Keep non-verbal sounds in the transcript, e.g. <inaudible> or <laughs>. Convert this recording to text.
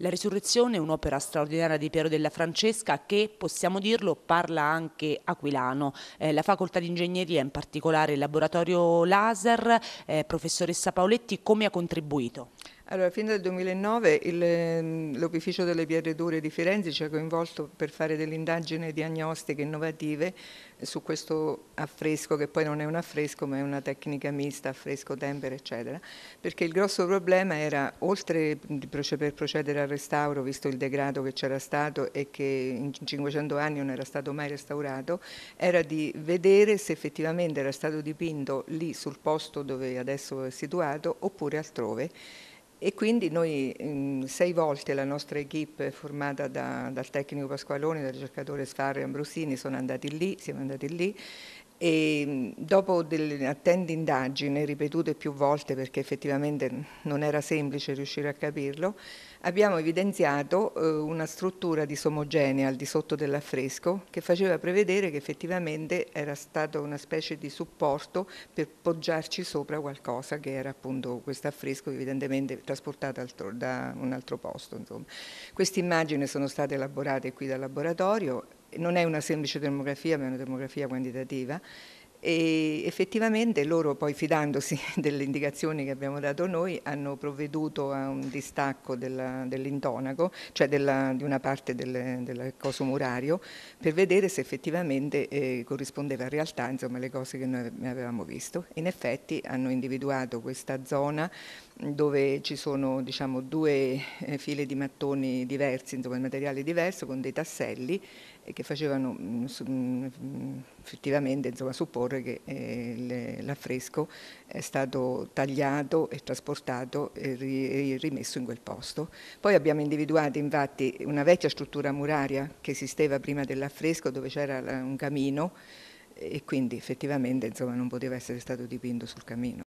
La risurrezione è un'opera straordinaria di Piero della Francesca che, possiamo dirlo, parla anche aquilano. Eh, la facoltà di ingegneria, in particolare il laboratorio laser, eh, professoressa Paoletti, come ha contribuito? Allora, fin dal 2009 ehm, l'Opificio delle Piaredure di Firenze ci ha coinvolto per fare delle indagini diagnostiche innovative su questo affresco, che poi non è un affresco ma è una tecnica mista, affresco, tempera, eccetera, perché il grosso problema era, oltre per procedere al restauro, visto il degrado che c'era stato e che in 500 anni non era stato mai restaurato, era di vedere se effettivamente era stato dipinto lì sul posto dove adesso è situato oppure altrove e quindi noi sei volte la nostra equip formata da, dal tecnico Pasqualoni, dal ricercatore Sfarri Ambrosini, sono andati lì, siamo andati lì e ehm, dopo delle attente indagini ripetute più volte perché effettivamente non era semplice riuscire a capirlo, abbiamo evidenziato eh, una struttura disomogenea al di sotto dell'affresco che faceva prevedere che effettivamente era stato una specie di supporto per poggiarci sopra qualcosa che era appunto questo affresco evidentemente trasportato altro, da un altro posto. Queste immagini sono state elaborate qui dal laboratorio non è una semplice demografia, ma è una demografia quantitativa e effettivamente loro poi fidandosi <laughs> delle indicazioni che abbiamo dato noi hanno provveduto a un distacco dell'intonaco, cioè della, di una parte del, del coso murario, per vedere se effettivamente eh, corrispondeva in realtà insomma, le cose che noi avevamo visto. In effetti hanno individuato questa zona dove ci sono diciamo, due eh, file di mattoni diversi, insomma, il materiale diverso, con dei tasselli eh, che facevano effettivamente insomma, supporre colore che eh, l'affresco è stato tagliato e trasportato e rimesso in quel posto. Poi abbiamo individuato infatti una vecchia struttura muraria che esisteva prima dell'affresco dove c'era un camino e quindi effettivamente insomma, non poteva essere stato dipinto sul camino.